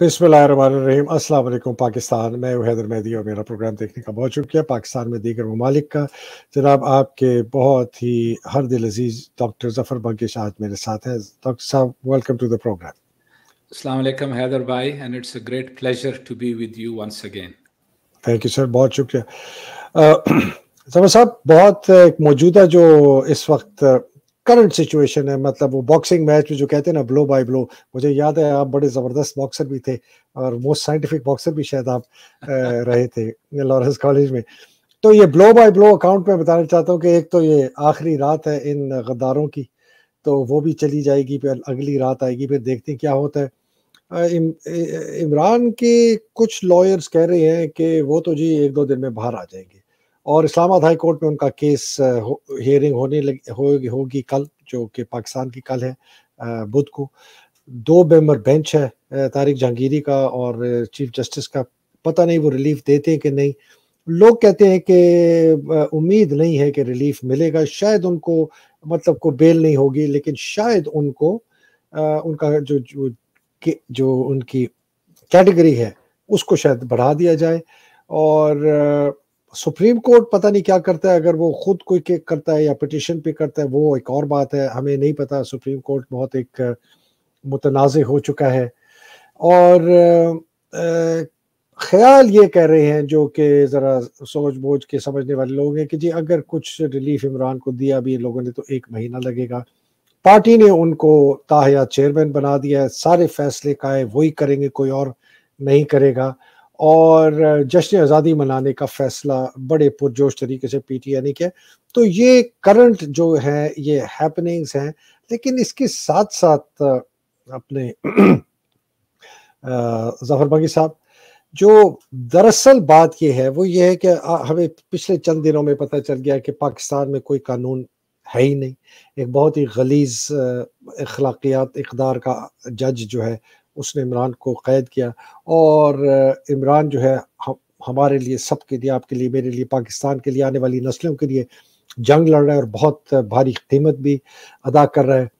बिसमीम असलम पाकिस्तान मैं हैदर मेहदी और मेरा प्रोग्राम देखने का बहुत शुक्रिया पाकिस्तान में दीगर ममालिक का जनाब आपके बहुत ही हर दिल अजीज़ डॉक्टर जफ़र बंकिश आज मेरे साथ हैं डॉक्टर साहब वेलकम टू द प्रोग्राम अलैक्म हैदर भाई and it's a great pleasure to be with you once again thank you sir बहुत शुक्रिया जफर साहब बहुत मौजूदा जो इस वक्त करंट सिचुएशन है मतलब वो बॉक्सिंग मैच में जो कहते हैं ना ब्लो बाय ब्लो मुझे याद है आप बड़े ज़बरदस्त बॉक्सर भी थे और मोस्ट साइंटिफिक बॉक्सर भी शायद आप रहे थे लॉरेंस कॉलेज में तो ये ब्लो बाय ब्लो अकाउंट में बताना चाहता हूँ कि एक तो ये आखिरी रात है इन गद्दारों की तो वो भी चली जाएगी फिर अगली रात आएगी फिर देखते हैं क्या होता है इमरान के कुछ लॉयर्स कह रहे हैं कि वो तो जी एक दो दिन में बाहर आ जाएंगे और इस्लामाबाद हाई कोर्ट में उनका केस हियरिंग होने लगी होगी हो कल जो कि पाकिस्तान की कल है बुध को दो मेम्बर बेंच है तारिक जहांगीरी का और चीफ जस्टिस का पता नहीं वो रिलीफ देते हैं कि नहीं लोग कहते हैं कि उम्मीद नहीं है कि रिलीफ मिलेगा शायद उनको मतलब को बेल नहीं होगी लेकिन शायद उनको आ, उनका जो जो जो उनकी कैटेगरी है उसको शायद बढ़ा दिया जाए और सुप्रीम कोर्ट पता नहीं क्या करता है अगर वो खुद कोई केक करता है या पिटिशन पे करता है वो एक और बात है हमें नहीं पता सुप्रीम कोर्ट बहुत एक मुतनाज़ हो चुका है और ख्याल ये कह रहे हैं जो कि ज़रा सोच बोझ के समझने वाले लोग हैं कि जी अगर कुछ रिलीफ इमरान को दिया भी लोगों ने तो एक महीना लगेगा पार्टी ने उनको ताहया चेयरमैन बना दिया है सारे फैसले का है वही करेंगे कोई और नहीं करेगा और जश्न आज़ादी मनाने का फैसला बड़े पुरजोश तरीके से पी टी ने किया तो ये करंट जो है ये हैपनिंग्स हैं लेकिन इसके साथ साथ अपने जफर बगी साहब जो दरअसल बात यह है वो ये है कि हमें पिछले चंद दिनों में पता चल गया कि पाकिस्तान में कोई कानून है ही नहीं एक बहुत ही गलीज अखलाकियात इकदार का जज जो है उसने इमरान को कैद किया और इमरान जो है हम, हमारे लिए सब के लिए आपके लिए मेरे लिए पाकिस्तान के लिए आने वाली नस्लों के लिए जंग लड़ रहा है और बहुत भारी कीमत भी अदा कर रहा है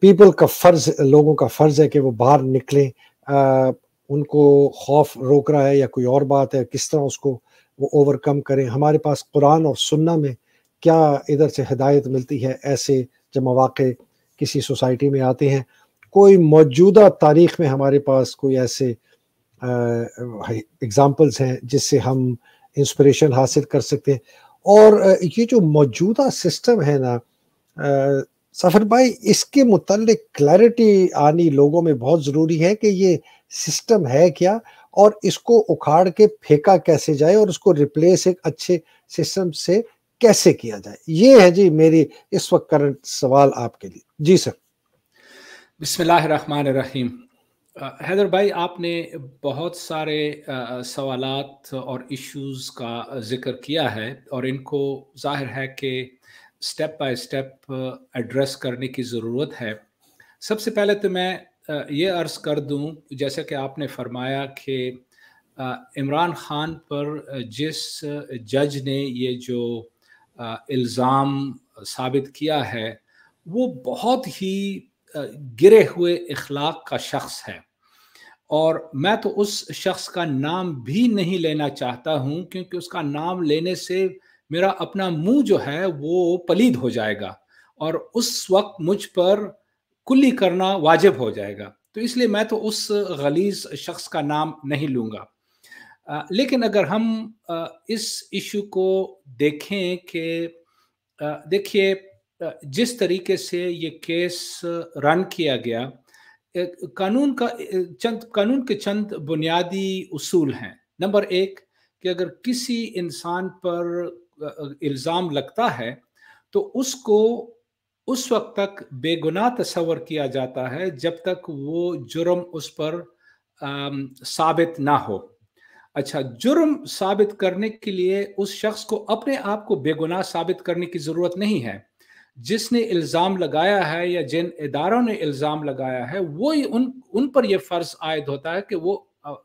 पीपल का फ़र्ज लोगों का फ़र्ज़ है कि वो बाहर निकलें आ, उनको खौफ रोक रहा है या कोई और बात है किस तरह उसको वो ओवरकम करें हमारे पास कुरान और सुन्ना में क्या इधर से हदायत मिलती है ऐसे जब मौाक़े किसी सोसाइटी में आते हैं कोई मौजूदा तारीख में हमारे पास कोई ऐसे एग्ज़ाम्पल्स हैं जिससे हम इंस्पिरेशन हासिल कर सकते हैं और ये जो मौजूदा सिस्टम है ना सफ़र भाई इसके मतलब क्लैरिटी आनी लोगों में बहुत ज़रूरी है कि ये सिस्टम है क्या और इसको उखाड़ के फेंका कैसे जाए और उसको रिप्लेस एक अच्छे सिस्टम से कैसे किया जाए ये है जी मेरी इस वक्त करंट सवाल आपके लिए जी सर बिस्मिल्लाहिर्रहमानिर्रहीम हैदर भाई आपने बहुत सारे सवाल और इश्यूज का जिक्र किया है और इनको जाहिर है कि स्टेप बाय स्टेप एड्रेस करने की ज़रूरत है सबसे पहले तो मैं ये अर्ज़ कर दूं जैसे कि आपने फरमाया कि इमरान खान पर जिस जज ने ये जो इल्ज़ाम साबित किया है वो बहुत ही गिरे हुए इखलाक का शख्स है और मैं तो उस शख्स का नाम भी नहीं लेना चाहता हूँ क्योंकि उसका नाम लेने से मेरा अपना मुंह जो है वो पलीद हो जाएगा और उस वक्त मुझ पर कुली करना वाजिब हो जाएगा तो इसलिए मैं तो उस गलीज शख्स का नाम नहीं लूंगा लेकिन अगर हम इस इशू को देखें कि देखिए जिस तरीके से ये केस रन किया गया कानून का चंद कानून के चंद बुनियादी उसूल हैं नंबर एक कि अगर किसी इंसान पर इल्ज़ाम लगता है तो उसको उस वक्त तक बेगुनाह तस्वर किया जाता है जब तक वो जुर्म उस पर साबित ना हो अच्छा जुर्म साबित करने के लिए उस शख्स को अपने आप को बेगुनाह साबित करने की ज़रूरत नहीं है जिसने इल्ज़ाम लगाया है या जिन इदारों ने इल्ज़ाम लगाया है वो उन उन पर यह फ़र्ज आयद होता है कि वो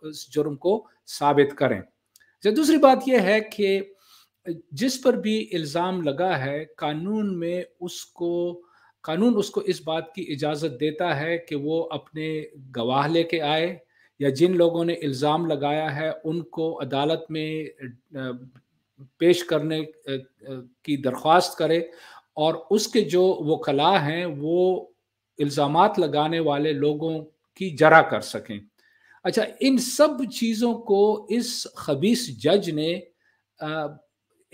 इस जुर्म को साबित करें दूसरी बात यह है कि जिस पर भी इल्ज़ाम लगा है कानून में उसको कानून उसको इस बात की इजाज़त देता है कि वो अपने गवाह लेके आए या जिन लोगों ने इल्ज़ाम लगाया है उनको अदालत में पेश करने की दरख्वास्त करे और उसके जो वो कला हैं वो इल्ज़ाम लगाने वाले लोगों की जरा कर सकें अच्छा इन सब चीज़ों को इस खबीस जज ने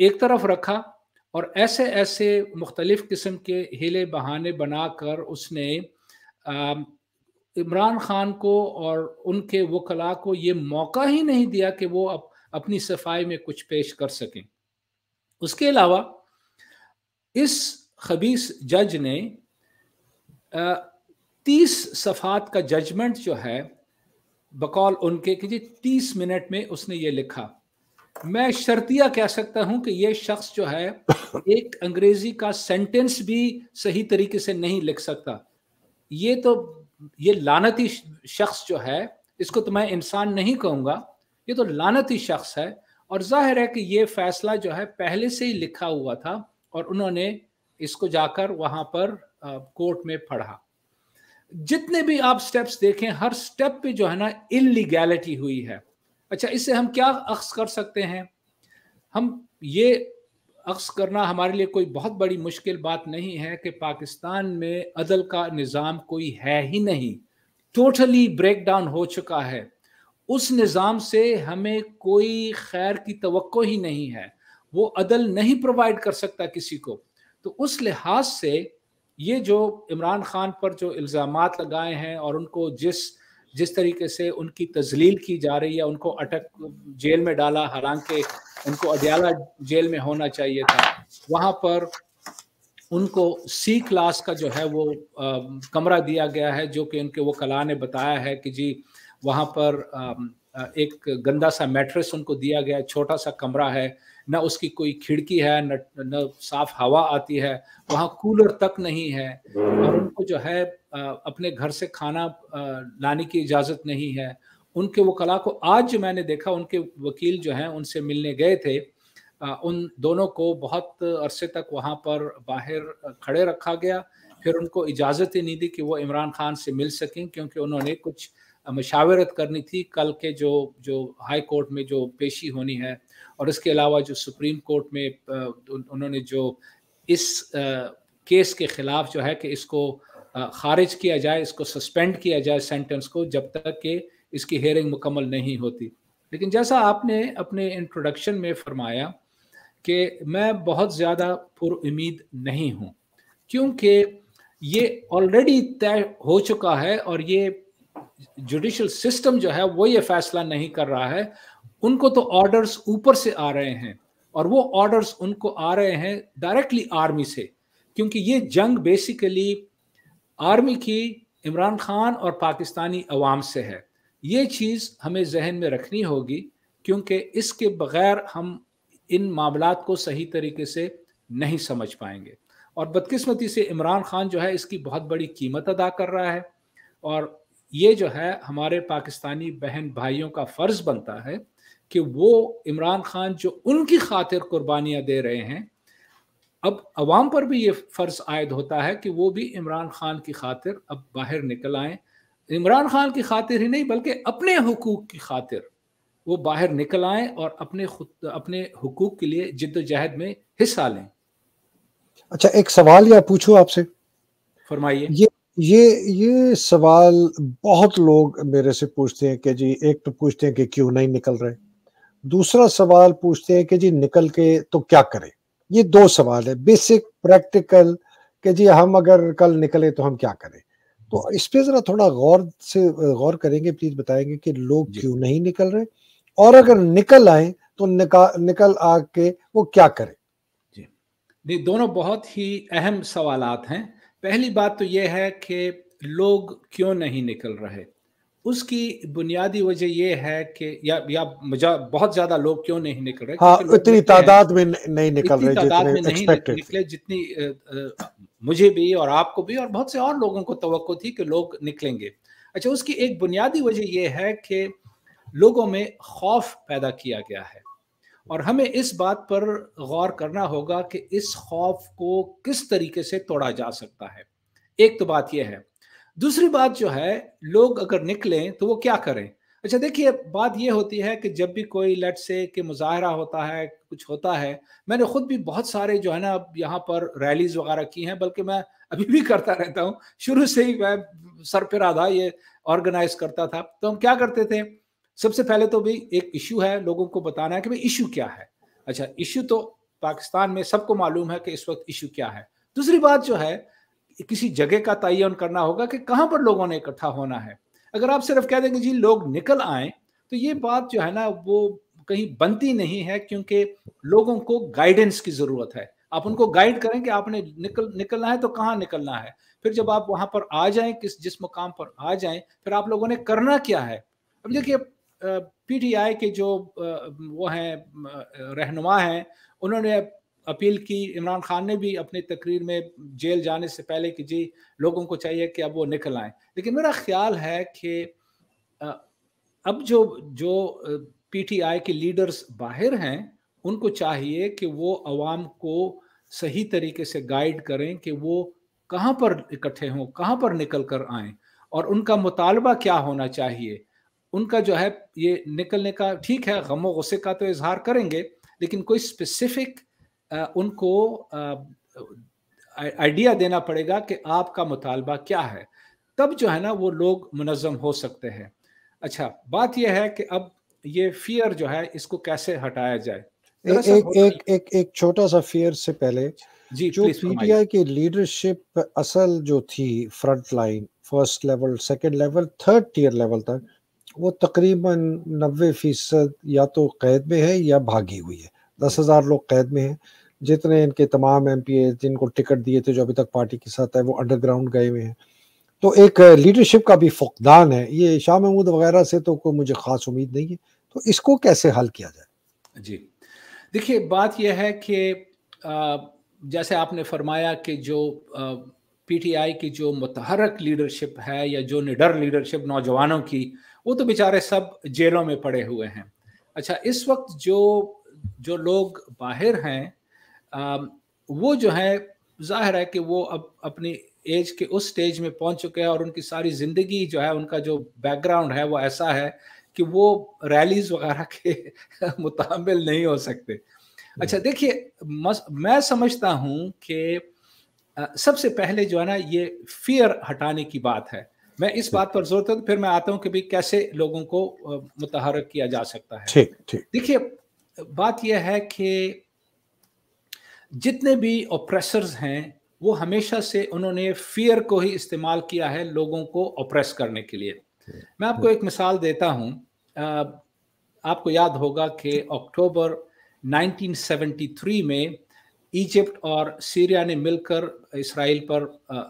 एक तरफ रखा और ऐसे ऐसे मुख्तलिफ़ किस्म के हिले बहाने बना कर उसने इमरान ख़ान को और उनके वकला को ये मौका ही नहीं दिया कि वो अप, अपनी सफाई में कुछ पेश कर सकें उसके अलावा इस खबीस जज ने तीस सफ़ात का जजमेंट जो है बकौल उनके कि जी तीस मिनट में उसने ये लिखा मैं शर्तिया कह सकता हूं कि ये शख्स जो है एक अंग्रेजी का सेंटेंस भी सही तरीके से नहीं लिख सकता ये तो ये लानती शख्स जो है इसको तो मैं इंसान नहीं कहूँगा ये तो लानती शख्स है और जाहिर है कि ये फैसला जो है पहले से ही लिखा हुआ था और उन्होंने इसको जाकर वहां पर कोर्ट में पढ़ा जितने भी आप स्टेप्स देखें हर स्टेप पे जो है ना इलीगैलिटी हुई है अच्छा इससे हम क्या अक्स कर सकते हैं हम ये अक्स करना हमारे लिए कोई बहुत बड़ी मुश्किल बात नहीं है कि पाकिस्तान में अदल का निज़ाम कोई है ही नहीं टोटली ब्रेक डाउन हो चुका है उस निज़ाम से हमें कोई खैर की तो ही नहीं है वो अदल नहीं प्रोवाइड कर सकता किसी को तो उस लिहाज से ये जो इमरान खान पर जो इल्ज़ाम लगाए हैं और उनको जिस जिस तरीके से उनकी तजलील की जा रही है उनको अटक जेल में डाला हालांकि उनको अडयाला जेल में होना चाहिए था वहाँ पर उनको सी क्लास का जो है वो आ, कमरा दिया गया है जो कि उनके वो कला ने बताया है कि जी वहाँ पर आ, एक गंदा सा मैट्रेस उनको दिया गया है छोटा सा कमरा है न उसकी कोई खिड़की है न साफ हवा आती है वहाँ कूलर तक नहीं है और हम्म। उनको जो है अपने घर से खाना लाने की इजाज़त नहीं है उनके वो कला को आज जो मैंने देखा उनके वकील जो हैं उनसे मिलने गए थे उन दोनों को बहुत अरसे तक वहाँ पर बाहर खड़े रखा गया फिर उनको इजाज़त ही नहीं दी कि वो इमरान खान से मिल सकें क्योंकि उन्होंने कुछ मशावरत करनी थी कल के जो जो हाई कोर्ट में जो पेशी होनी है और इसके अलावा जो सुप्रीम कोर्ट में उन्होंने जो इस केस के ख़िलाफ़ जो है कि इसको खारिज किया जाए इसको सस्पेंड किया जाए सेंटेंस को जब तक कि इसकी हेयरिंग मुकम्मल नहीं होती लेकिन जैसा आपने अपने इंट्रोडक्शन में फरमाया कि मैं बहुत ज़्यादा उम्मीद नहीं हूँ क्योंकि ये ऑलरेडी तय हो चुका है और ये जुडिशल सिस्टम जो है वो ये फैसला नहीं कर रहा है उनको तो ऑर्डर्स ऊपर से आ रहे हैं और वो ऑर्डर्स उनको आ रहे हैं डायरेक्टली आर्मी से क्योंकि ये जंग बेसिकली आर्मी की इमरान खान और पाकिस्तानी अवाम से है ये चीज़ हमें जहन में रखनी होगी क्योंकि इसके बगैर हम इन मामला को सही तरीके से नहीं समझ पाएंगे और बदकिस्मती से इमरान खान जो है इसकी बहुत बड़ी कीमत अदा कर रहा है और ये जो है हमारे पाकिस्तानी बहन भाइयों का फ़र्ज़ बनता है कि वो इमरान खान जो उनकी खातिर कुर्बानियां दे रहे हैं अब आवाम पर भी ये फ़र्ज़ आयद होता है कि वो भी इमरान खान की खातिर अब बाहर निकल आए इमरान खान की खातिर ही नहीं बल्कि अपने हकूक़ की खातिर वो बाहर निकल आए और अपने खुद अपने हकूक़ के लिए जिद्दोजहद में हिस्सा लें अच्छा एक सवाल या पूछो आपसे फरमाइए ये ये ये सवाल बहुत लोग मेरे से पूछते हैं कि जी एक तो पूछते हैं कि क्यों नहीं निकल रहे दूसरा सवाल पूछते हैं कि जी निकल के तो क्या करें ये दो सवाल है बेसिक प्रैक्टिकल कि जी हम अगर कल निकले तो हम क्या करें तो इस पर ज़रा थोड़ा गौर से गौर करेंगे प्लीज़ बताएंगे कि लोग क्यों नहीं निकल रहे और अगर निकल आए तो निका निकल आके वो क्या करें जी दोनों बहुत ही अहम सवाल हैं पहली बात तो यह है कि लोग क्यों नहीं निकल रहे उसकी बुनियादी वजह यह है कि या या बहुत ज्यादा लोग क्यों नहीं निकल रहे हाँ, इतनी तादाद में नहीं निकल रहे तादाद में नहीं निकले जितनी मुझे भी और आपको भी और बहुत से और लोगों को तो थी कि लोग निकलेंगे अच्छा उसकी एक बुनियादी वजह यह है कि लोगों में खौफ पैदा किया गया है और हमें इस बात पर गौर करना होगा कि इस खौफ को किस तरीके से तोड़ा जा सकता है एक तो बात यह है दूसरी बात जो है लोग अगर निकलें तो वो क्या करें अच्छा देखिए बात यह होती है कि जब भी कोई लट से कि मुजाहरा होता है कुछ होता है मैंने खुद भी बहुत सारे जो है ना अब यहाँ पर रैलीज वगैरह की हैं बल्कि मैं अभी भी करता रहता हूँ शुरू से ही मैं सर पर आधा ये ऑर्गेनाइज करता था तो हम क्या करते थे सबसे पहले तो भी एक इशू है लोगों को बताना है कि भाई इशू क्या है अच्छा इशू तो पाकिस्तान में सबको मालूम है कि इस वक्त इशू क्या है दूसरी बात जो है किसी जगह का तयन करना होगा कि कहाँ पर लोगों ने इकट्ठा होना है अगर आप सिर्फ कह देंगे जी लोग निकल आए तो ये बात जो है ना वो कहीं बनती नहीं है क्योंकि लोगों को गाइडेंस की ज़रूरत है आप उनको गाइड करें कि आपने निकल निकलना है तो कहाँ निकलना है फिर जब आप वहां पर आ जाएं किस जिस मुकाम पर आ जाएं फिर आप लोगों ने करना क्या है अब देखिए पीटीआई के जो वो हैं रहनुमा हैं उन्होंने अपील की इमरान खान ने भी अपनी तकरीर में जेल जाने से पहले कि जी लोगों को चाहिए कि अब वो निकल आए लेकिन मेरा ख्याल है कि अब जो जो पीटीआई के लीडर्स बाहर हैं उनको चाहिए कि वो आवाम को सही तरीके से गाइड करें कि वो कहाँ पर इकट्ठे हों कहाँ पर निकल कर आएँ और उनका मुतालबा क्या होना चाहिए उनका जो है ये निकलने का ठीक है गमो गुस्से का तो इजहार करेंगे लेकिन कोई स्पेसिफिक उनको आइडिया देना पड़ेगा कि आपका मुतालबा क्या है तब जो है ना वो लोग मुनज़म हो सकते हैं अच्छा बात यह है कि अब ये फियर जो है इसको कैसे हटाया जाए एक एक एक एक, एक छोटा सा फियर से पहले जी जो पीटीआई की लीडरशिप असल जो थी front line first level second level third tier level तक वो तकरीबन नबे फ़ीसद या तो कैद में है या भागी हुई है दस हज़ार लोग कैद में हैं जितने इनके तमाम एम पी एस जिनको टिकट दिए थे जो अभी तक पार्टी के साथ है वो अंडरग्राउंड गए हुए हैं तो एक लीडरशिप का भी फुकदान है ये शाह महमूद वगैरह से तो कोई मुझे ख़ास उम्मीद नहीं है तो इसको कैसे हल किया जाए जी देखिए बात यह है कि जैसे आपने फरमाया कि जो पीटीआई की जो मतहरक लीडरशिप है या जो निडर लीडरशिप नौजवानों की वो तो बेचारे सब जेलों में पड़े हुए हैं अच्छा इस वक्त जो जो लोग बाहर हैं वो जो है जाहिर है कि वो अब अपनी एज के उस स्टेज में पहुंच चुके हैं और उनकी सारी ज़िंदगी जो है उनका जो बैकग्राउंड है वो ऐसा है कि वो रैलीज वगैरह के मुताबिल नहीं हो सकते अच्छा हम्म। देखिए मैं समझता हूँ कि सबसे पहले जो है ना ये फियर हटाने की बात है मैं इस बात पर जोर फिर मैं आता हूं कि भाई कैसे लोगों को मुतहरक किया जा सकता है ठीक ठीक देखिए बात यह है कि जितने भी ऑप्रेसर्स हैं वो हमेशा से उन्होंने फियर को ही इस्तेमाल किया है लोगों को ऑप्रेस करने के लिए मैं आपको एक मिसाल देता हूं आपको याद होगा कि अक्टूबर 1973 में इजिप्ट और सीरिया ने मिलकर इसराइल पर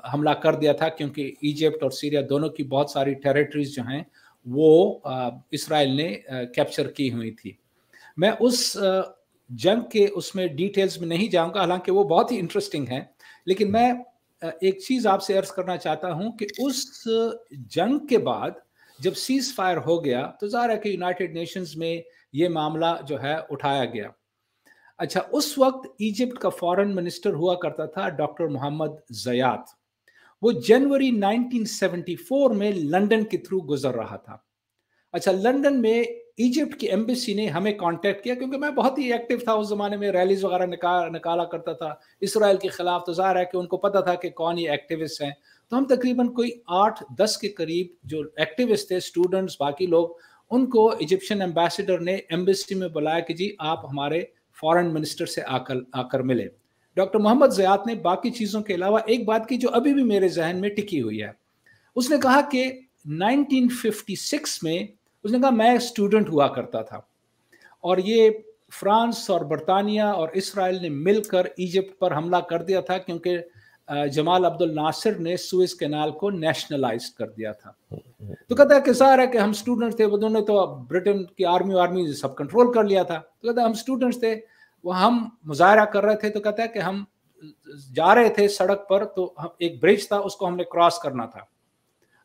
हमला कर दिया था क्योंकि इजिप्ट और सीरिया दोनों की बहुत सारी टेरिटरीज जो हैं वो इसराइल ने कैप्चर की हुई थी मैं उस जंग के उसमें डिटेल्स में नहीं जाऊंगा हालांकि वो बहुत ही इंटरेस्टिंग है लेकिन मैं एक चीज़ आपसे अर्ज करना चाहता हूं कि उस जंग के बाद जब सीज फायर हो गया तो ज़ाहिर है कि यूनाइटेड नेशंस में ये मामला जो है उठाया गया अच्छा उस वक्त इजिप्ट का फॉरेन मिनिस्टर हुआ करता था डॉक्टर मोहम्मद जयात वो जनवरी 1974 में लंदन के थ्रू गुजर रहा था अच्छा लंदन में इजिप्ट की एम्बेसी ने हमें कांटेक्ट किया क्योंकि मैं बहुत ही एक्टिव था उस ज़माने में रैलीज वगैरह निकाल निकाला करता था इसराइल के ख़िलाफ़ तो ज़ाहिर है कि उनको पता था कि कौन ये एक्टिविस्ट हैं तो हम तकरीबन कोई आठ दस के करीब जो एक्टिविस्ट थे स्टूडेंट्स बाकी लोग उनको इजिप्शियन एम्बेसडर ने एम्बेसी में बुलाया कि जी आप हमारे फॉरेन मिनिस्टर से आकर आकर मिले डॉक्टर मोहम्मद जयात ने बाकी चीज़ों के अलावा एक बात की जो अभी भी मेरे जहन में टिकी हुई है उसने कहा कि 1956 में उसने कहा मैं स्टूडेंट हुआ करता था और ये फ्रांस और बरतानिया और इसराइल ने मिलकर इजिप्ट पर हमला कर दिया था क्योंकि जमाल अब्दुल नासिर ने सुइस कैनाल को नेशनलाइज कर दिया था हम्म। तो कहता है कि सर है कि हम स्टूडेंट थे उन्होंने तो ब्रिटेन की आर्मी वार्मी सब कंट्रोल कर लिया था तो कहता है हम स्टूडेंट्स थे वो हम मुजाहरा कर रहे थे तो कहता है कि हम जा रहे थे सड़क पर तो हम एक ब्रिज था उसको हमने क्रॉस करना था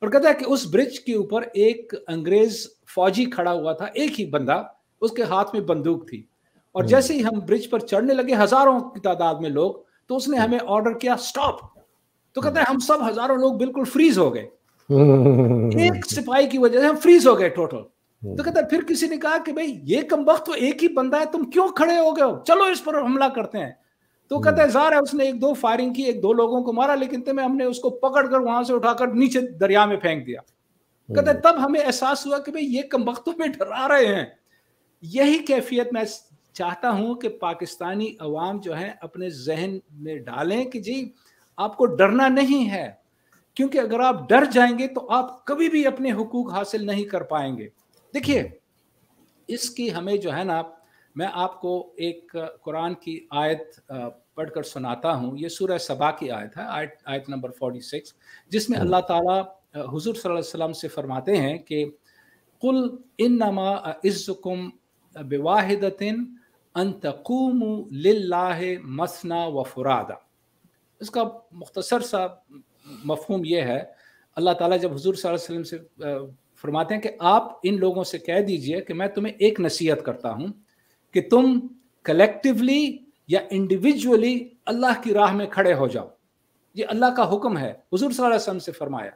और कहता है कि उस ब्रिज के ऊपर एक अंग्रेज फौजी खड़ा हुआ था एक ही बंदा उसके हाथ में बंदूक थी और हम्म। जैसे ही हम ब्रिज पर चढ़ने लगे हजारों की तादाद में लोग तो उसने हमें ऑर्डर किया स्टॉप तो कहते हैं हम सब हजारों लोग बिल्कुल फ्रीज हो गए एक सिपाही की वजह से हम फ्रीज हो गए टोटल तो कहते हैं फिर किसी ने कहा कि भाई ये कम वक्त तो एक ही बंदा है तुम क्यों खड़े हो गए हो चलो इस पर हमला करते हैं तो कहते हैं जार है उसने एक दो फायरिंग की एक दो लोगों को मारा लेकिन तब हमने उसको पकड़कर वहां से उठाकर नीचे दरिया में फेंक दिया कहते तब हमें एहसास हुआ कि भाई ये कम वक्तों तो में डरा रहे हैं यही कैफियत मैं चाहता हूं कि पाकिस्तानी अवाम जो है अपने जहन में डालें कि जी आपको डरना नहीं है क्योंकि अगर आप डर जाएंगे तो आप कभी भी अपने हकूक हासिल नहीं कर पाएंगे देखिए इसकी हमें जो है ना मैं आपको एक कुरान की आयत पढ़कर सुनाता हूँ ये सूर्य सबा की आयत है आयत आयत नंबर 46 जिसमें अल्लाह ताला हुजूर सल्लल्लाहु अलैहि वसल्लम से फरमाते हैं कि कुल इन नमा इज़ुकुम बिवाहिदतिन अनतकूम लाह मसना व फुरादा इसका मुख्तसर सा मफहूम यह है अल्लाह ताली जब हजूर वसल्लम से फरमाते हैं कि आप इन लोगों से कह दीजिए कि मैं तुम्हें एक नसीहत करता हूँ कि तुम कलेक्टिवली या इंडिविजुअली अल्लाह की राह में खड़े हो जाओ ये अल्लाह का हुक्म है हजूर सल वसल्लम से फरमाया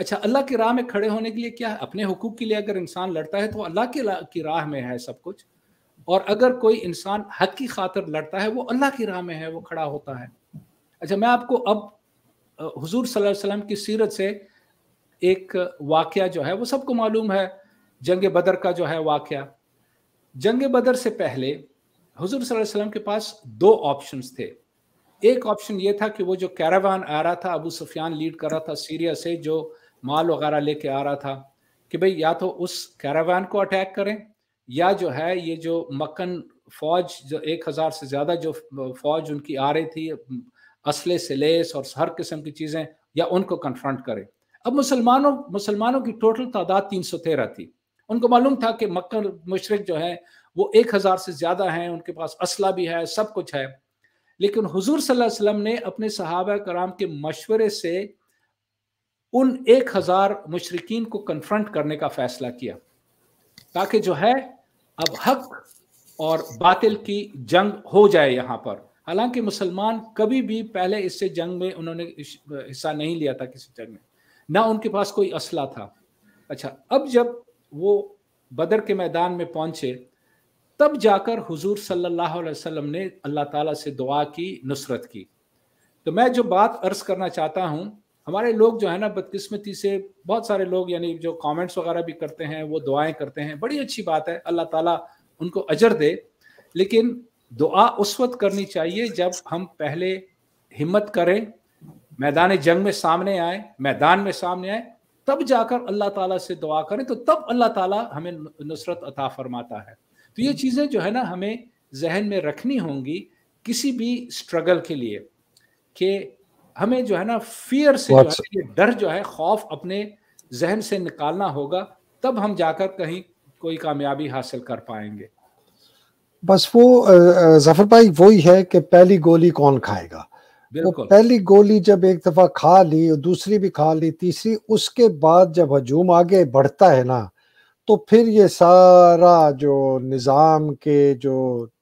अच्छा अल्लाह की राह में खड़े होने के लिए क्या है अपने हुकूक के लिए अगर इंसान लड़ता है तो अल्लाह की राह में है सब कुछ और अगर कोई इंसान हक की खातर लड़ता है वो अल्लाह की राह में है वो खड़ा होता है अच्छा मैं आपको अब हुजूर सल्लल्लाहु अलैहि वसल्लम की सीरत से एक वाक़ जो है वो सबको मालूम है जंग बदर का जो है वाक्य जंग बदर से पहले हजूर वसल्लम के पास दो ऑप्शन थे एक ऑप्शन ये था कि वो जो कैरावान आ रहा था अबू सुफियान लीड कर रहा था सीरिया से जो माल वगैरह लेके आ रहा था कि भाई या तो उस कैरावान को अटैक करें या जो है ये जो मक्कन फौज जो एक हज़ार से ज़्यादा जो फौज उनकी आ रही थी असले से लेस और हर किस्म की चीज़ें या उनको कन्फ्रंट करें अब मुसलमानों मुसलमानों की टोटल तादाद तीन सौ तेरह थी उनको मालूम था कि मक्कन मशरक जो है वो एक हज़ार से ज़्यादा हैं उनके पास असला भी है सब कुछ है लेकिन हुजूर सल्लल्लाहु अलैहि वसल्लम ने अपने सहाबा कराम के मशवरे से उन एक हज़ार मशरकिन को कन्फ्रंट करने का फैसला किया ताकि जो है अब हक और बातिल की जंग हो जाए यहाँ पर हालांकि मुसलमान कभी भी पहले इससे जंग में उन्होंने हिस्सा नहीं लिया था किसी जंग में ना उनके पास कोई असला था अच्छा अब जब वो बदर के मैदान में पहुंचे तब जाकर हुजूर सल्लल्लाहु अलैहि वसल्लम ने अल्लाह ताला से दुआ की नुसरत की तो मैं जो बात अर्ज करना चाहता हूँ हमारे लोग जो है ना बदकिस्मती से बहुत सारे लोग यानी जो कमेंट्स वगैरह भी करते हैं वो दुआएं करते हैं बड़ी अच्छी बात है अल्लाह ताला उनको अजर दे लेकिन दुआ उस वक्त करनी चाहिए जब हम पहले हिम्मत करें मैदान जंग में सामने आए मैदान में सामने आए तब जाकर अल्लाह ताला से दुआ करें तो तब अल्लाह ताला हमें नुसरत अता फरमाता है तो ये चीज़ें जो है ना हमें जहन में रखनी होंगी किसी भी स्ट्रगल के लिए कि हमें जो है ना फियर से जो है डर जो है खौफ अपने जहन से निकालना होगा तब हम जाकर कहीं कोई कामयाबी हासिल कर पाएंगे बस वो जफर भाई वही है कि पहली गोली कौन खाएगा वो पहली गोली जब एक दफा खा ली दूसरी भी खा ली तीसरी उसके बाद जब हजूम आगे बढ़ता है ना तो फिर ये सारा जो निज़ाम के जो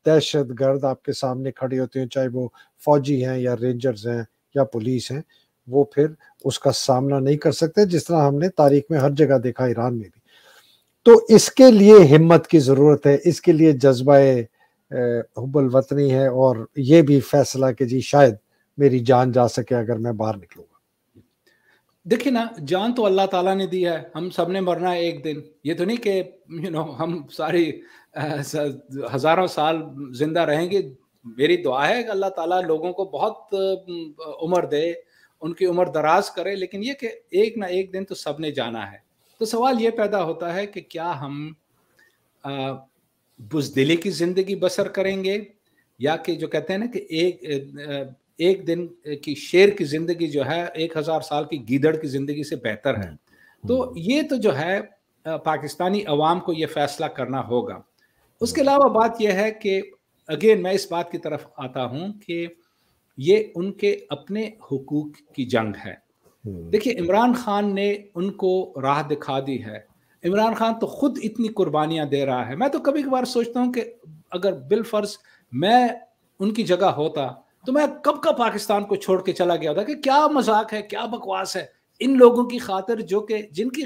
दहशत गर्द आपके सामने खड़े होते हैं चाहे वो फौजी हैं या रेंजर्स हैं या पुलिस है वो फिर उसका सामना नहीं कर सकते जिस तरह हमने तारीख में हर जगह देखा ईरान में भी तो इसके लिए हिम्मत की ज़रूरत है इसके लिए जज्बा हुबल वतनी है और ये भी फैसला कि जी शायद मेरी जान जा सके अगर मैं बाहर निकलूंगा देखिए ना जान तो अल्लाह ताला ने दी है हम सब ने मरना है एक दिन ये तो नहीं कि यू नो हम सारी हजारों साल जिंदा रहेंगे मेरी दुआ है कि अल्लाह ताला लोगों को बहुत उम्र दे उनकी उम्र दराज करे लेकिन ये कि एक ना एक दिन तो सब ने जाना है तो सवाल ये पैदा होता है कि क्या हम बुजदिली की ज़िंदगी बसर करेंगे या कि जो कहते हैं ना कि एक एक दिन की शेर की ज़िंदगी जो है एक हज़ार साल की गीदड़ की ज़िंदगी से बेहतर है हम्म। तो ये तो जो है पाकिस्तानी अवाम को ये फैसला करना होगा उसके अलावा बात यह है कि अगेन मैं इस बात की तरफ आता हूं कि ये उनके अपने हुकूक की जंग है हम्म। देखिए इमरान खान ने उनको राह दिखा दी है इमरान खान तो खुद इतनी कुर्बानियां दे रहा है मैं तो कभी कभार सोचता हूं कि अगर बिल फर्ज मैं उनकी जगह होता तो मैं कब का पाकिस्तान को छोड़ के चला गया होता कि क्या मजाक है क्या बकवास है इन लोगों की खातिर जो कि जिनकी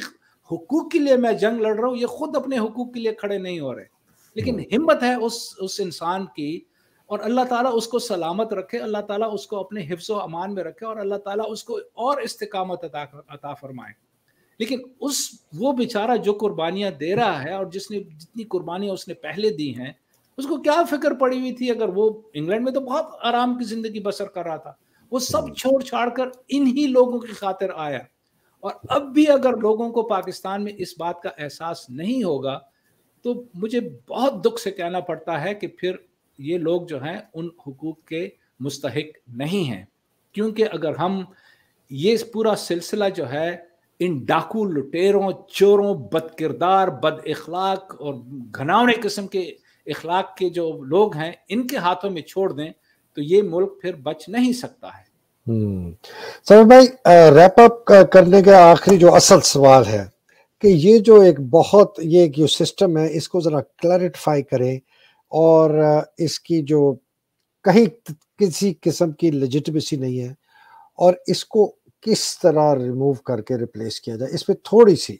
हकूक के लिए मैं जंग लड़ रहा हूँ ये खुद अपने हकूक के लिए खड़े नहीं हो रहे लेकिन हिम्मत है उस उस इंसान की और अल्लाह ताला उसको सलामत रखे अल्लाह ताला उसको अपने हिफ्स अमान में रखे और अल्लाह ताला उसको और इस्तकामत अता अता फरमाए लेकिन उस वो बेचारा जो कुर्बानियाँ दे रहा है और जिसने जितनी कुर्बानियाँ उसने पहले दी हैं उसको क्या फिक्र पड़ी हुई थी अगर वो इंग्लैंड में तो बहुत आराम की ज़िंदगी बसर कर रहा था वो सब छोड़ छाड़ कर इन्हीं लोगों की खातिर आया और अब भी अगर लोगों को पाकिस्तान में इस बात का एहसास नहीं होगा तो मुझे बहुत दुख से कहना पड़ता है कि फिर ये लोग जो हैं उन हकूक के मुस्तक नहीं हैं क्योंकि अगर हम ये पूरा सिलसिला जो है इन डाकू लुटेरों चोरों बद किरदार बद अखलाक और घनावने किस्म के अखलाक के जो लोग हैं इनके हाथों में छोड़ दें तो ये मुल्क फिर बच नहीं सकता है हम्म। समीर भाई रैप अप करने का आखिरी जो असल सवाल है कि ये जो एक बहुत ये एक जो सिस्टम है इसको ज़रा क्लैरिफाई करें और इसकी जो कहीं किसी किस्म की लजिटमेसी नहीं है और इसको किस तरह रिमूव करके रिप्लेस किया जाए इस पर थोड़ी सी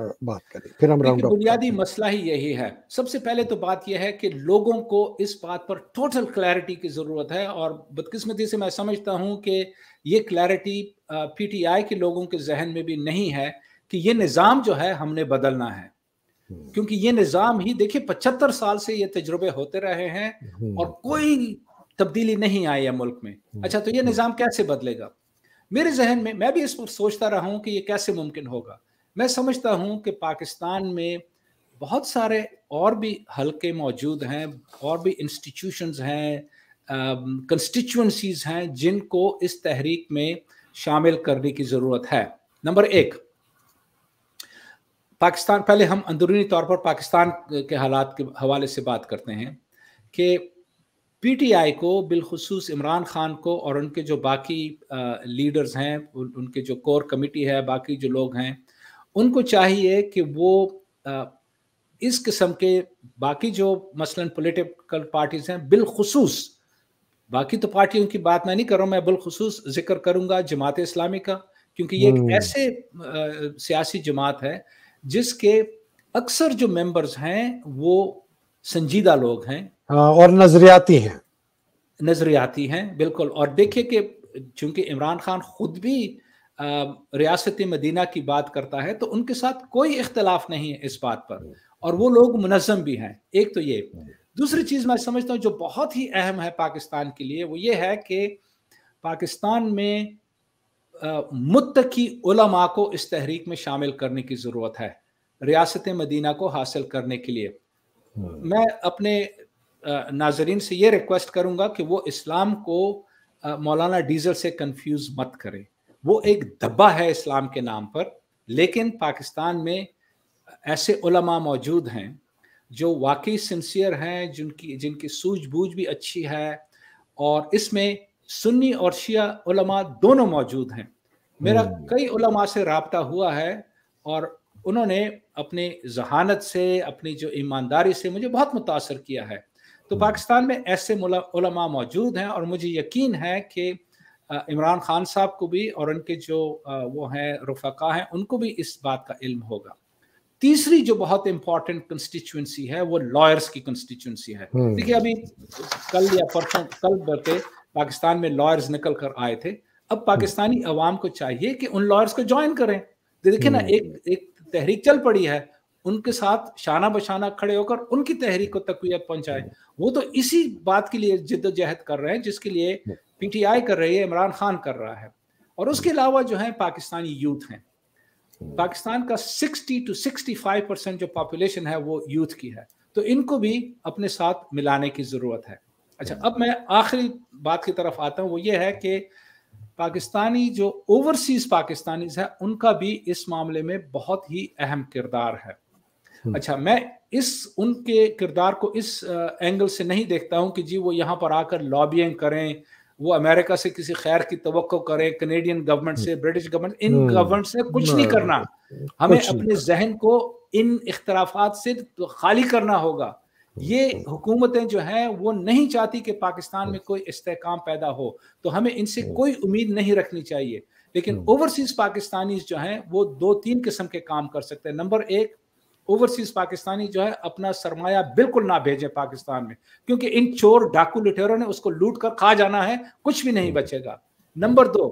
बात करें फिर हम राउंड बुनियादी मसला ही यही है सबसे पहले तो बात यह है कि लोगों को इस बात पर टोटल क्लैरिटी की ज़रूरत है और बदकिस्मती से मैं समझता हूं कि ये क्लैरिटी पीटीआई के लोगों के जहन में भी नहीं है कि ये निज़ाम जो है हमने बदलना है हम्म। क्योंकि ये निज़ाम ही देखिए पचहत्तर साल से ये तजुर्बे होते रहे हैं हम्म। और कोई तब्दीली नहीं आई है मुल्क में हम्म। अच्छा तो ये निज़ाम कैसे बदलेगा मेरे जहन में मैं भी इस पर सोचता रहा हूँ कि ये कैसे मुमकिन होगा मैं समझता हूँ कि पाकिस्तान में बहुत सारे और भी हलके मौजूद हैं और भी इंस्टीट्यूशंस हैं कंस्टिट्यूंसीज हैं जिनको इस तहरीक में शामिल करने की ज़रूरत है नंबर एक पाकिस्तान पहले हम अंदरूनी तौर पर पाकिस्तान के हालात के हवाले से बात करते हैं कि पीटीआई को बिलखसूस इमरान खान को और उनके जो बाकी लीडर्स हैं उनके जो कोर कमेटी है बाकी जो लोग हैं उनको चाहिए कि वो इस किस्म के बाकी जो मसलन पॉलिटिकल पार्टीज हैं बिलखसूस बाकी तो पार्टियों की बात मैं नहीं कर रहा मैं बिलखसूस जिक्र करूंगा जमात इस्लामी का क्योंकि ये एक हम्म। ऐसे सियासी जमात है जिसके अक्सर जो मेंबर्स हैं वो संजीदा लोग हैं हाँ, और नजरियाती हैं नजरियाती हैं बिल्कुल और देखिए कि चूंकि इमरान खान खुद भी रियासत मदीना की बात करता है तो उनके साथ कोई इख्तलाफ नहीं है इस बात पर और वो लोग मुनजम भी हैं एक तो ये दूसरी चीज़ मैं समझता हूँ जो बहुत ही अहम है पाकिस्तान के लिए वो ये है कि पाकिस्तान में मुत्तकी उलमा को इस तहरीक में शामिल करने की ज़रूरत है रियासत मदीना को हासिल करने के लिए हम्म। मैं अपने नाजरीन से ये रिक्वेस्ट करूंगा कि वो इस्लाम को मौलाना डीजल से कंफ्यूज मत करें वो एक दब्बा है इस्लाम के नाम पर लेकिन पाकिस्तान में ऐसे उलमा मौजूद हैं जो वाकई सिंसियर हैं जिनकी जिनकी सूझबूझ भी अच्छी है और इसमें सुन्नी और शिया उलमा दोनों मौजूद हैं मेरा हम्म। कई उलमा से रबता हुआ है और उन्होंने अपनी जहानत से अपनी जो ईमानदारी से मुझे बहुत मुतासर किया है तो हम्म। पाकिस्तान में ऐसे उलमा मौजूद हैं और मुझे यकीन है कि इमरान खान साहब को भी और उनके जो वो हैं रफका हैं उनको भी इस बात का इल्म होगा तीसरी जो बहुत इंपॉर्टेंट कंस्टिट्यूंसी है वो लॉयर्स की कंस्टिट्यूंसी है हम्म। देखिए अभी कल या परसों कल बल्कि पाकिस्तान में लॉयर्स निकल कर आए थे अब पाकिस्तानी हम्म। अवाम को चाहिए कि उन लॉयर्स को ज्वाइन करें तो देखिए ना हम्म। एक एक तहरीक चल पड़ी है उनके साथ शाना बशाना खड़े होकर उनकी तहरीक को तकवीत पहुंचाए हम्म। वो तो इसी बात के लिए जिद्दोजहद कर रहे हैं जिसके लिए पीटीआई कर रही है इमरान खान कर रहा है और उसके अलावा जो है पाकिस्तानी यूथ हैं पाकिस्तान का 60 टू 65 परसेंट जो पॉपुलेशन है वो यूथ की है तो इनको भी अपने साथ मिलाने की ज़रूरत है अच्छा अब मैं आखिरी बात की तरफ आता हूँ वो ये है कि पाकिस्तानी जो ओवरसीज पाकिस्तानी है उनका भी इस मामले में बहुत ही अहम किरदार है हम्म। अच्छा मैं इस उनके किरदार को इस एंगल से नहीं देखता हूं कि जी वो यहां पर आकर लॉबियंग करें वो अमेरिका से किसी खैर की तो करें कनेडियन गवर्नमेंट से ब्रिटिश गवर्नमेंट इन गवर्नमेंट हम्म। से कुछ नहीं करना हमें अपने जहन को इन इख्तराफात से तो खाली करना होगा हम्म। ये हुकूमतें जो हैं वो नहीं चाहती कि पाकिस्तान में हम्म। कोई इस्तेकाम पैदा हो तो हमें इनसे हम्म। कोई उम्मीद नहीं रखनी चाहिए लेकिन ओवरसीज पाकिस्तानी जो हैं वो दो तीन किस्म के काम कर सकते हैं नंबर एक ओवरसीज पाकिस्तानी जो है अपना सरमाया बिल्कुल ना भेजें पाकिस्तान में क्योंकि इन चोर डाकू लुटेरों ने उसको लूट कर खा जाना है कुछ भी नहीं बचेगा नंबर दो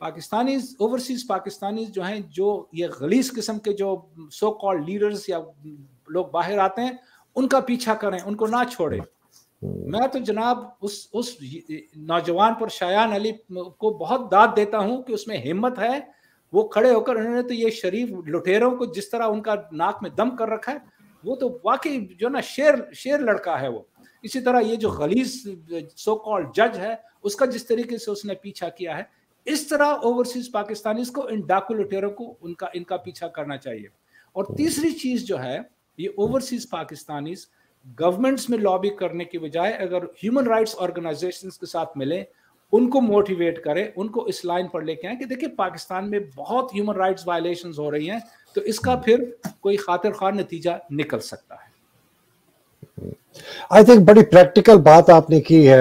पाकिस्तानी ओवरसीज पाकिस्तानी जो हैं जो ये गलीस किस्म के जो सो कॉल लीडर्स या लोग बाहर आते हैं उनका पीछा करें उनको ना छोड़े हम्म। मैं तो जनाब उस उस नौजवान पर शायान अली को बहुत दाद देता हूं कि उसमें हिम्मत है वो खड़े होकर उन्होंने तो ये शरीफ लुटेरों को जिस तरह उनका नाक में दम कर रखा है वो तो वाकई जो ना शेर शेर लड़का है वो इसी तरह ये जो गलीज सो कॉल्ड जज है उसका जिस तरीके से उसने पीछा किया है इस तरह ओवरसीज पाकिस्तानी को इन डाकू लुटेरों को उनका इनका पीछा करना चाहिए और तीसरी चीज जो है ये ओवरसीज पाकिस्तानी गवर्नमेंट्स में लॉबी करने के बजाय अगर ह्यूमन राइट्स ऑर्गेनाइजेशन के साथ मिले उनको मोटिवेट करें उनको इस लाइन पर लेके आए कि देखिए पाकिस्तान में बहुत ह्यूमन राइट्स वायलेशन हो रही हैं तो इसका फिर कोई खातिर खान नतीजा निकल सकता है आई थिंक बड़ी प्रैक्टिकल बात आपने की है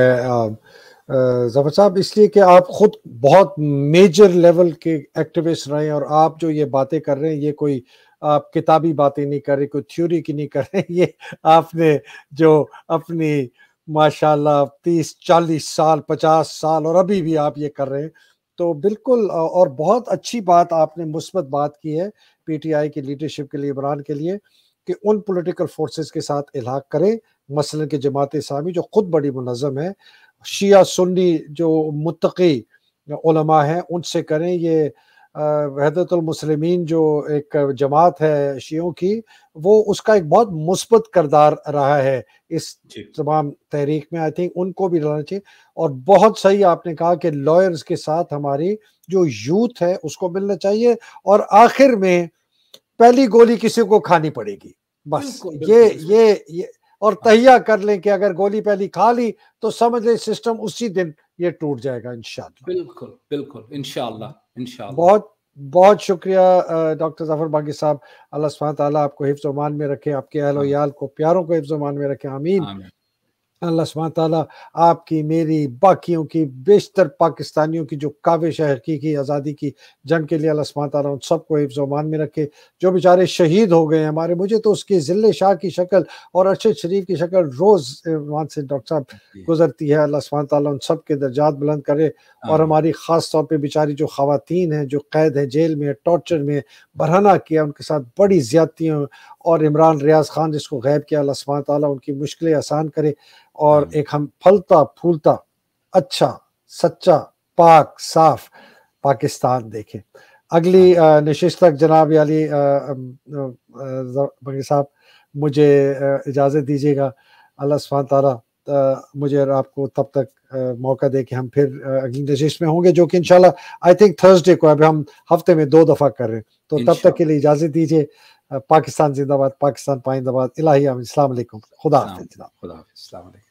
जफर साहब इसलिए कि आप खुद बहुत मेजर लेवल के एक्टिविस्ट रहे हैं और आप जो ये बातें कर रहे हैं ये कोई आप किताबी बातें नहीं कर रहे कोई थ्योरी की नहीं कर रहे ये आपने जो अपनी माशाल्लाह तीस चालीस साल पचास साल और अभी भी आप ये कर रहे हैं तो बिल्कुल और बहुत अच्छी बात आपने मुस्बत बात की है पीटीआई की लीडरशिप के लिए इमरान के लिए कि उन पॉलिटिकल फोर्सेस के साथ इलाक करें मसलन के जमात इस्लामी जो ख़ुद बड़ी मुनज़म है शिया सुन्नी जो मुतकी उलमा हैं उनसे करें ये वहदतुलमसलमिन जो एक जमात है शियों की वो उसका एक बहुत मुस्बत करदार रहा है इस तमाम तहरीक में आई थिंक उनको भी लाना चाहिए और बहुत सही आपने कहा कि लॉयर्स के साथ हमारी जो यूथ है उसको मिलना चाहिए और आखिर में पहली गोली किसी को खानी पड़ेगी बस ये ये ये और तहिया कर लें कि अगर गोली पहली खा ली तो समझ लें सिस्टम उसी दिन ये टूट जाएगा इनशाला बिल्कुल बिल्कुल इनशाला बहुत बहुत शुक्रिया डॉक्टर जफर बागी साहब अल्लाह सुबह ताला आपको हिफ्ज मान में रखे आपके अहल हाँ। याल को प्यारों को हिफ्ज मान में रखे आमीन, आमीन। अल्लाह सुबह ताली आपकी मेरी बाकियों की बेशतर पाकिस्तानियों की जो काविश है हकीकी आज़ादी की जंग के लिए अल्लाह सुबह ताली उन सबको हिफ्जमान में रखे जो बेचारे शहीद हो गए हमारे मुझे तो उसकी जिले शाह की शक्ल और अरशद शरीफ की शक्ल रोज़ वहाँ से डॉक्टर साहब गुजरती है अल्लाह सुबह ताली उन सब के दर्जात बुलंद करे और हमारी ख़ास तौर पर बेचारी जो खातन हैं जो कैद हैं जेल में टॉर्चर में बरहना किया उनके साथ बड़ी ज्यादतियाँ और इमरान रियाज खान जिसको गैब किया लसमान तला उनकी मुश्किलें आसान करे और हम्म। एक हम फलता फूलता अच्छा सच्चा पाक साफ पाकिस्तान देखें अगली हाँ। नशिश तक जनाब अली बंगी साहब मुझे इजाज़त दीजिएगा अल्लाह सुबह तारा मुझे और आपको तब तक आ, मौका दे कि हम फिर अगली नशिश में होंगे जो कि इंशाल्लाह आई थिंक थर्सडे को अभी हम हफ्ते में दो दफ़ा कर रहे हैं तो तब तक के लिए इजाज़त दीजिए पाकिस्तान जिंदाबाद पाकिस्तान पाइंदाबाद इलाही इस्लाम खुदा हाफिज जनाब खुदा